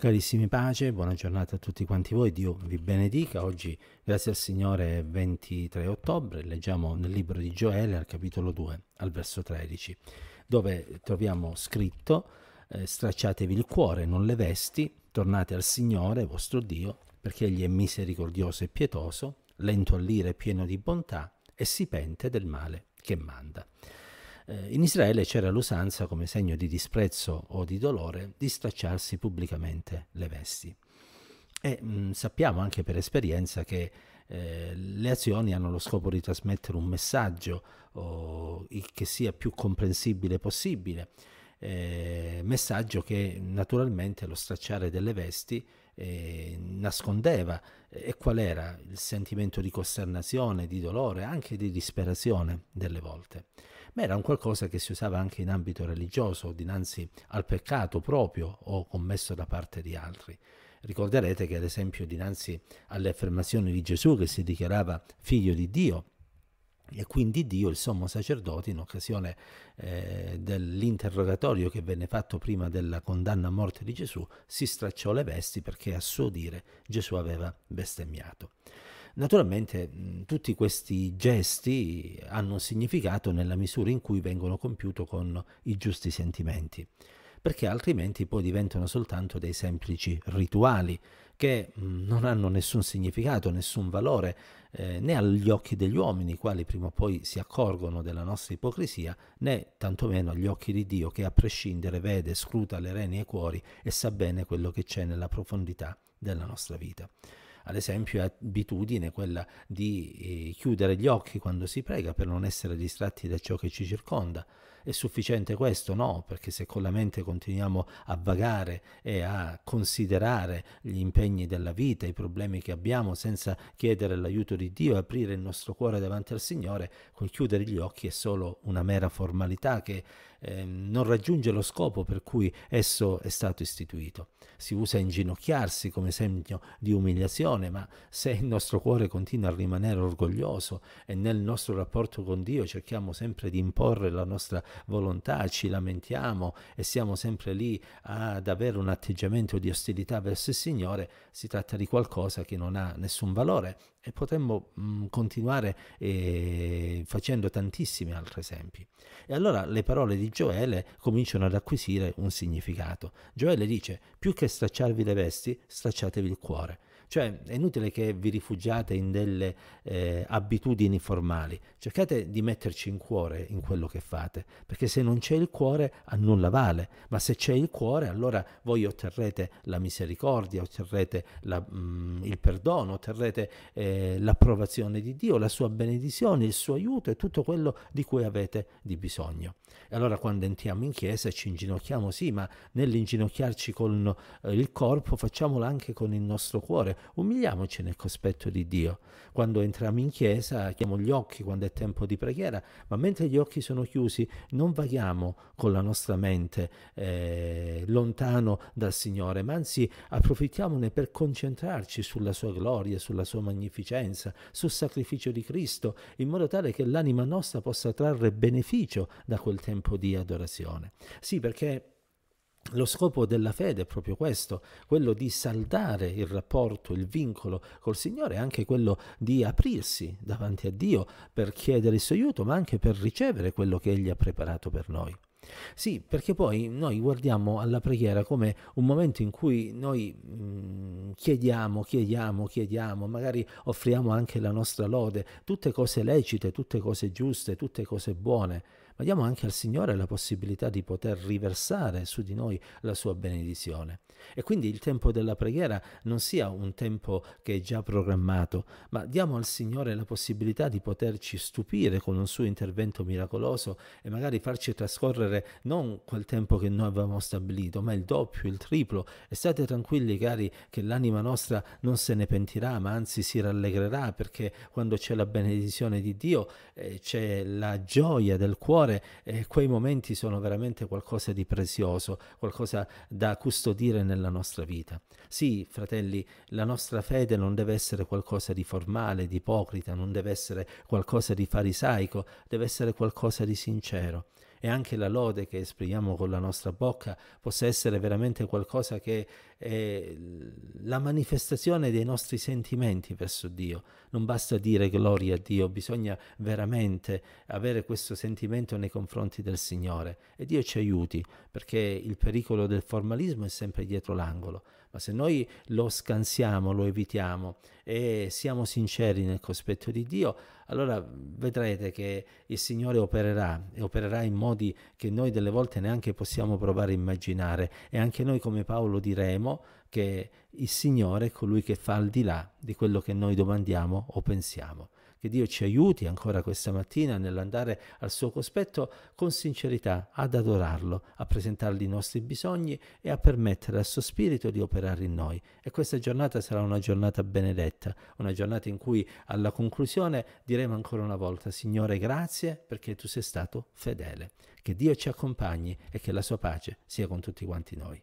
Carissimi pace, buona giornata a tutti quanti voi, Dio vi benedica. Oggi, grazie al Signore, 23 ottobre, leggiamo nel libro di Gioele al capitolo 2, al verso 13, dove troviamo scritto, eh, stracciatevi il cuore, non le vesti, tornate al Signore, vostro Dio, perché Egli è misericordioso e pietoso, lento all'ira e pieno di bontà, e si pente del male che manda eh, in Israele c'era l'usanza, come segno di disprezzo o di dolore, di stracciarsi pubblicamente le vesti. E mh, mm, sappiamo anche per esperienza che eh, le azioni hanno lo scopo di trasmettere un messaggio o, che sia più comprensibile possibile. Eh, messaggio che naturalmente lo stracciare delle vesti eh, nascondeva. E qual era? Il sentimento di costernazione, di dolore, anche di disperazione delle volte. Ma era un qualcosa che si usava anche in ambito religioso, dinanzi al peccato proprio o commesso da parte di altri. Ricorderete che ad esempio dinanzi alle affermazioni di Gesù che si dichiarava figlio di Dio, e quindi Dio, il sommo sacerdote, in occasione eh, dell'interrogatorio che venne fatto prima della condanna a morte di Gesù, si stracciò le vesti perché a suo dire Gesù aveva bestemmiato. Naturalmente tutti questi gesti hanno un significato nella misura in cui vengono compiuti con i giusti sentimenti perché altrimenti poi diventano soltanto dei semplici rituali che mm, non hanno nessun significato, nessun valore, eh, né agli occhi degli uomini, i quali prima o poi si accorgono della nostra ipocrisia, né tantomeno agli occhi di Dio che a prescindere vede, scruta le reni e i cuori e sa bene quello che c'è nella profondità della nostra vita ad esempio abitudine quella di eh, chiudere gli occhi quando si prega per non essere distratti da ciò che ci circonda. È sufficiente questo? No, perché se con la mente continuiamo a vagare e a considerare gli impegni della vita, i problemi che abbiamo, senza chiedere l'aiuto di Dio, e aprire il nostro cuore davanti al Signore, quel chiudere gli occhi è solo una mera formalità che Ehm, non raggiunge lo scopo per cui esso è stato istituito. Si usa inginocchiarsi come segno di umiliazione, ma se il nostro cuore continua a rimanere orgoglioso e nel nostro rapporto con Dio cerchiamo sempre di imporre la nostra volontà, ci lamentiamo e siamo sempre lì ad avere un atteggiamento di ostilità verso il Signore, si tratta di qualcosa che non ha nessun valore e potremmo mh, mm, continuare eh, facendo tantissimi altri esempi. E allora le parole di Gioele cominciano ad acquisire un significato. Gioele dice, più che stracciarvi le vesti, stracciatevi il cuore. Cioè è inutile che vi rifugiate in delle eh, abitudini formali, cercate di metterci in cuore in quello che fate, perché se non c'è il cuore a nulla vale, ma se c'è il cuore allora voi otterrete la misericordia, otterrete la, mh, mm, il perdono, otterrete eh, l'approvazione di Dio, la sua benedizione, il suo aiuto e tutto quello di cui avete di bisogno. E allora quando entriamo in chiesa ci inginocchiamo, sì, ma nell'inginocchiarci con eh, il corpo facciamolo anche con il nostro cuore, umiliamoci nel cospetto di Dio. Quando entriamo in chiesa chiamo gli occhi quando è tempo di preghiera, ma mentre gli occhi sono chiusi non vaghiamo con la nostra mente eh, lontano dal Signore, ma anzi approfittiamone per concentrarci sulla sua gloria, sulla sua magnificenza, sul sacrificio di Cristo, in modo tale che l'anima nostra possa trarre beneficio da quel tempo di adorazione. Sì, perché lo scopo della fede è proprio questo, quello di saldare il rapporto, il vincolo col Signore, anche quello di aprirsi davanti a Dio per chiedere il suo aiuto, ma anche per ricevere quello che Egli ha preparato per noi. Sì, perché poi noi guardiamo alla preghiera come un momento in cui noi mh, mm, chiediamo, chiediamo, chiediamo, magari offriamo anche la nostra lode, tutte cose lecite, tutte cose giuste, tutte cose buone, ma diamo anche al Signore la possibilità di poter riversare su di noi la sua benedizione. E quindi il tempo della preghiera non sia un tempo che è già programmato, ma diamo al Signore la possibilità di poterci stupire con un suo intervento miracoloso e magari farci trascorrere non quel tempo che noi avevamo stabilito, ma il doppio, il triplo. E state tranquilli, cari, che l'anima nostra non se ne pentirà, ma anzi si rallegrerà perché quando c'è la benedizione di Dio eh, c'è la gioia del cuore particolare eh, quei momenti sono veramente qualcosa di prezioso, qualcosa da custodire nella nostra vita. Sì, fratelli, la nostra fede non deve essere qualcosa di formale, di ipocrita, non deve essere qualcosa di farisaico, deve essere qualcosa di sincero e anche la lode che esprimiamo con la nostra bocca possa essere veramente qualcosa che è la manifestazione dei nostri sentimenti verso Dio. Non basta dire gloria a Dio, bisogna veramente avere questo sentimento nei confronti del Signore e Dio ci aiuti perché il pericolo del formalismo è sempre dietro l'angolo ma se noi lo scansiamo, lo evitiamo e siamo sinceri nel cospetto di Dio, allora vedrete che il Signore opererà e opererà in modi che noi delle volte neanche possiamo provare a immaginare e anche noi come Paolo diremo che il Signore è colui che fa al di là di quello che noi domandiamo o pensiamo. Che Dio ci aiuti ancora questa mattina nell'andare al suo cospetto con sincerità, ad adorarlo, a presentargli i nostri bisogni e a permettere al suo spirito di operare in noi. E questa giornata sarà una giornata benedetta, una giornata in cui alla conclusione diremo ancora una volta, Signore grazie perché tu sei stato fedele. Che Dio ci accompagni e che la sua pace sia con tutti quanti noi.